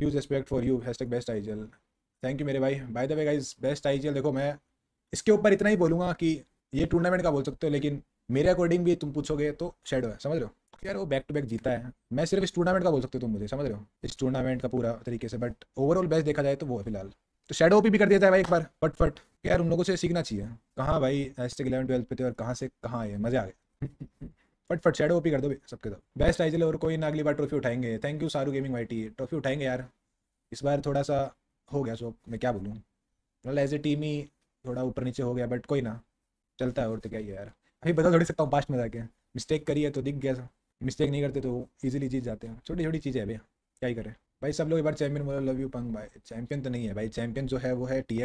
huge respect for you hashtag best आईजल thank you मेरे भाई by the way guys best आईजल देखो मैं इसके ऊपर इतना ही बोलूंगा कि ये टूर्नामेंट का बोल सकते हो लेकिन मेरे अकॉर्डिंग भी तुम पूछोगे तो शेडो है समझ रहे हो तो यार वो बैक टू बैक जीता है मैं सिर्फ इस टूर्नामेंट का बोल सकते हो तुम मुझे समझ रहे हो इस टूर्नामेंट का पूरा तरीके से बट ओवरऑल बेस्ट देखा जाए तो वो है फिलहाल तो शेडो ओपी भी कर देता है भाई एक बार फट फट यार उन लोगों से सीखना चाहिए कहाँ भाई हैशटैग इलेवन ट्वेल्थ पे थे और कहाँ से कहाँ आए मज़े आ गए बट फट शेडो ओपी कर दो सबके तो बेस्ट आई और कोई ना अगली बार ट्रॉफी उठाएंगे थैंक यू सारू गेमिंग वाई ट्रॉफी उठाएंगे यार इस बार थोड़ा सा हो गया सो मैं क्या बोलूँ मतलब एज ए टीम ही थोड़ा ऊपर नीचे हो गया बट कोई ना चलता है और तो क्या ही यार अभी बता थोड़ी सकता हूँ पास्ट में जाके मिस्टेक करी है तो दिख गया मिस्टेक नहीं करते तो ईजिली जीत जाते हैं छोटी छोटी चीज़ें भैया क्या ही करें भाई सब लोग एक बार चैंपियन बोला लव यू पंग भाई चैंपियन तो नहीं है भाई चैंपियन जो है वो है टी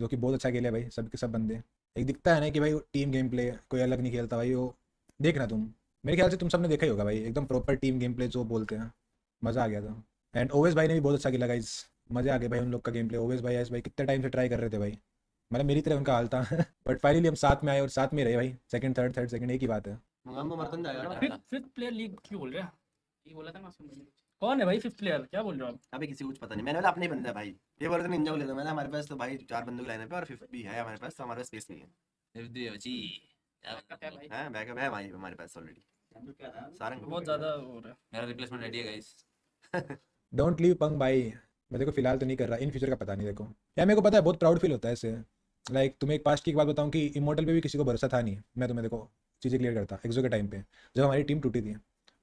जो कि बहुत अच्छा खेल है भाई सबके सब बंदे एक दिखता है ना कि भाई टीम गेम प्ले कोई अलग नहीं खेलता भाई वो देखना तुम मेरे ख्याल से तुम सबने देखा ही होगा भाई एकदम प्रॉपर टीम गेम प्ले जो बोलते हैं मज़ा आ गया था एंड ओवेस भाई ने भी बहुत अच्छा खेला गाइज मज़ा आ गया भाई उन लोग का गेम प्ले ओवेस भाई आयस भाई कितने टाइम से ट्राई कर रहे थे भाई मतलब मेरी तरह उनका हाल था बट फाइनली हम साथ में आए और साथ में रहे भाई सेकंड थर्ड थर्ड सेकंड एक ही बात है फिफ्थ प्लेयर लीग क्यों बोल रहे हैं ये बोला था ना कौन है भाई फिफ्थ प्लेयर क्या बोल रहे हो आप अभी किसी को कुछ पता नहीं मैंने बोला अपने ही बंदा भाई ये बोल रहे थे निंजा को ले लो मैंने हमारे पास तो भाई चार बंदूक लाइनअप है और फिफ्थ भी है हमारे पास तो हमारे पास स्पेस नहीं है जी बैकअप हाँ, है भाई हमारे पास ऑलरेडी सारंग बहुत ज्यादा हो रहा है मेरा रिप्लेसमेंट रेडी है गाइस डोंट लीव पंग भाई मैं देखो फिलहाल तो नहीं कर रहा इन फ्यूचर का पता नहीं देखो या मेरे को पता है बहुत प्राउड फील होता है इससे लाइक like, तुम्हें एक पास्ट की एक बात बताऊं कि इमोटल पे भी किसी को भरोसा था नहीं मैं तुम्हें देखो चीज़ें क्लियर करता एक्जो के टाइम पे जब हमारी टीम टूटी थी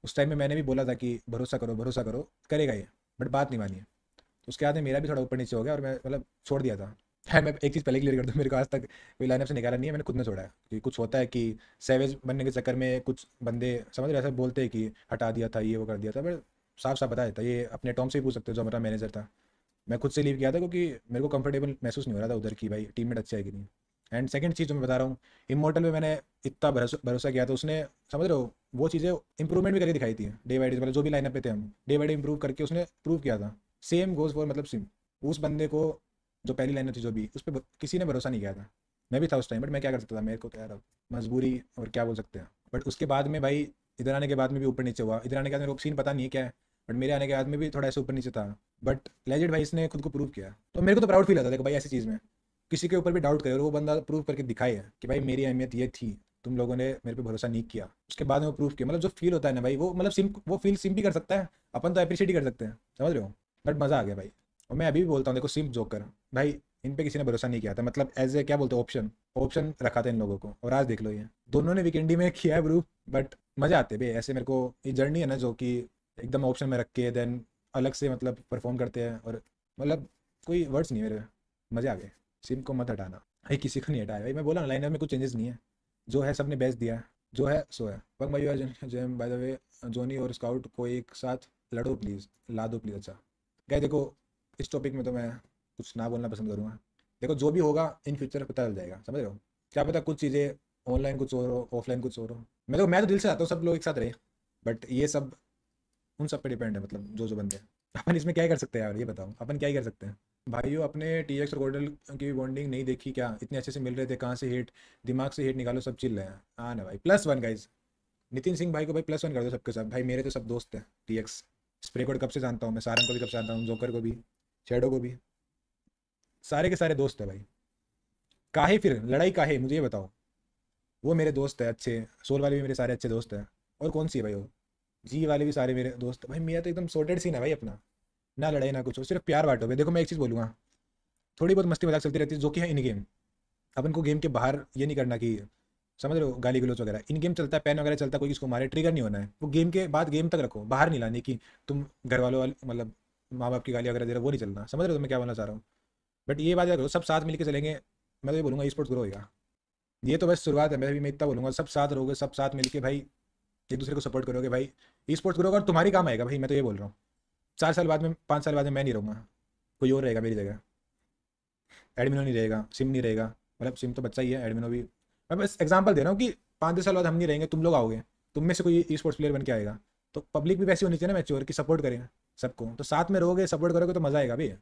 उस टाइम में मैंने भी बोला था कि भरोसा करो भरोसा करो करेगा ये बट बात नहीं मानी तो उसके बाद में मेरा भी थोड़ा ऊपर नीचे हो गया और मैं मतलब छोड़ दिया था है हाँ, मैं एक चीज़ पहले क्लियर कर दूँ मेरे को आज तक कोई लाइनअप से निकाला नहीं है मैंने खुद ने छोड़ा है कि कुछ होता है कि सेवेज बनने के चक्कर में कुछ बंदे समझ रहे ऐसा बोलते हैं कि हटा दिया था ये वो कर दिया था बट साफ साफ बता देता ये अपने टॉम से ही पूछ सकते हो जो हमारा मैनेजर था मैं खुद से लीव किया था क्योंकि मेरे को कंफर्टेबल महसूस नहीं हो रहा था उधर की भाई टीममेट अच्छा है कि नहीं एंड सेकंड चीज़ जो मैं बता रहा हूँ इमोटल में मैंने इतना भरोसा किया था उसने समझ रहे हो वो चीज़ें इंप्रूवमेंट भी करके दिखाई थी डे बाई डे मतलब जो भी लाइनअप पे थे हम डे बाई डे इंप्रूव करके उसने प्रूव किया था सेम गोज फॉर मतलब सिम उस बंदे को जो पहली लाइन थी जो भी उस पर किसी ने भरोसा नहीं किया था मैं भी था उस टाइम बट मैं क्या कर सकता था मेरे को तो यार मजबूरी और क्या बोल सकते हैं बट उसके बाद में भाई इधर आने के बाद में भी ऊपर नीचे हुआ इधर आने के बाद मेरे को सीन पता नहीं है क्या है बट मेरे आने के बाद में भी थोड़ा ऐसे ऊपर नीचे था बट लेजेड भाई इसने खुद को प्रूव किया तो मेरे को तो प्राउड फील आता देखो भाई ऐसी चीज़ में किसी के ऊपर भी डाउट करे और वो बंदा प्रूव करके दिखाए है कि भाई मेरी अहमियत ये थी तुम लोगों ने मेरे पे भरोसा नहीं किया उसके बाद में वो प्रूफ किया मतलब जो फील होता है ना भाई वो मतलब सिम वो फील सिम भी कर सकता है अपन तो अप्रिशिएट ही कर सकते हैं समझ रहे हो बट मज़ा आ गया भाई और मैं अभी भी बोलता हूँ देखो सिम जोकर भाई इन पे किसी ने भरोसा नहीं किया था मतलब एज ए क्या बोलते ऑप्शन ऑप्शन रखा था इन लोगों को और आज देख लो ये दोनों ने वीकेंडी में किया है ब्रू बट मजा आते भाई ऐसे मेरे को ये जर्नी है ना जो कि एकदम ऑप्शन में रख के देन अलग से मतलब परफॉर्म करते हैं और मतलब कोई वर्ड्स नहीं मेरे मजे आ गए सिम को मत हटाना भाई किसी को नहीं हटाया भाई मैं बोला ना लाइनअप में कुछ चेंजेस नहीं है जो है सबने बेस्ट दिया जो है सो है पंग भाई और jam by the way Johnny और स्काउट को एक साथ लड़ो प्लीज़ ला दो प्लीज़ अच्छा गए देखो इस टॉपिक में तो मैं कुछ ना बोलना पसंद करूँगा देखो जो भी होगा इन फ्यूचर पता चल जाएगा समझ रहे हो क्या पता कुछ चीज़ें ऑनलाइन कुछ और हो ऑफलाइन कुछ और मैं तो मैं तो दिल से चाहता हूँ सब लोग एक साथ रहे बट ये सब उन सब पे डिपेंड है मतलब जो जो बंदे अपन इसमें क्या कर सकते हैं यार ये बताओ अपन क्या ही कर सकते हैं भाइयों अपने टी एक्स और गोडल की बॉन्डिंग नहीं देखी क्या इतने अच्छे से मिल रहे थे कहाँ से हेट दिमाग से हेट निकालो सब चिल रहे हैं हाँ ना भाई plus one guys Nitin Singh भाई को भाई प्लस वन कर दो सबके साथ भाई मेरे तो सब दोस्त हैं टी एक्स स्प्रे कोड कब से जानता हूँ मैं सारंग को भी कब से जानता हूँ जोकर को भी शेडो को भी सारे के सारे दोस्त है भाई काहे फिर लड़ाई काहे मुझे ये बताओ वो मेरे दोस्त है अच्छे सोल वाले भी मेरे सारे अच्छे दोस्त हैं और कौन सी है भाई वो जी वाले भी सारे मेरे दोस्त भाई मेरा तो एकदम सोटेड सीन है भाई अपना ना लड़ाई ना कुछ हो सिर्फ प्यार बांटो भाई देखो मैं एक चीज़ बोलूँगा थोड़ी बहुत मस्ती मजाक चलती रहती है जो कि है इन गेम अपन को गेम के बाहर ये नहीं करना कि समझ रहे हो गाली गलोच वगैरह इन गेम चलता है पेन वगैरह चलता है कोई किसको मारे ट्रिगर नहीं होना है वो गेम के बाद गेम तक रखो बाहर नहीं लाने की तुम घर वालों वाले मतलब माँ बाप की गाली वगैरह दे रहे वो नहीं चलना समझ रहे हो तो मैं क्या बोलना चाह रहा हूँ बट ये बात करो सब साथ मिलकर चलेंगे मैं तो ये बोलूँगा स्पोर्ट्स ग्रो होगा ये तो बस शुरुआत है मैं भी मैं इतना बोलूँगा सब साथ रहोगे सब साथ मिलकर भाई एक दूसरे को सपोर्ट करोगे भाई ई स्पोर्ट्स ग्रो होगा और तुम्हारी काम आएगा भाई मैं तो ये बोल रहा हूँ चार साल बाद में पाँच साल बाद में मैं नहीं रहूँगा कोई और रहेगा मेरी जगह एडमिनो नहीं रहेगा सिम नहीं रहेगा मतलब सिम तो बच्चा ही है एडमिनो भी मैं बस एग्जाम्पल दे रहा हूँ कि पाँच दस साल बाद हम नहीं रहेंगे तुम लोग आओगे तुम में से कोई ई स्पोर्ट्स प्लेयर बन के आएगा तो पब्लिक भी वैसी होनी चाहिए ना मैच्योर की सपोर्ट करें सबको तो साथ में रहोगे सपोर्ट करोगे तो मज़ा आएगा भाई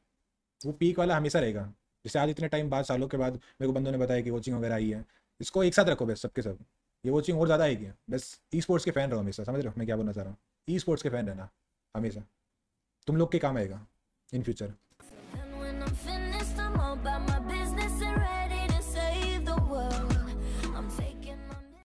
वो पीक वाला हमेशा रहेगा जैसे आज इतने टाइम बाद सालों के बाद मेरे को बंदों ने बताया कि कोचिंग वगैरह आई है इसको एक साथ रखो बस सबके सब ये कोचिंग और ज़्यादा आएगी बस ई स्पोर्ट्स के फ़ैन रहो हमेशा समझ रहे हो मैं क्या बोलना चाह रहा हूँ ई स्पोर्ट्स के फ़ैन रहना हमेशा तुम लोग के काम आएगा इन फ्यूचर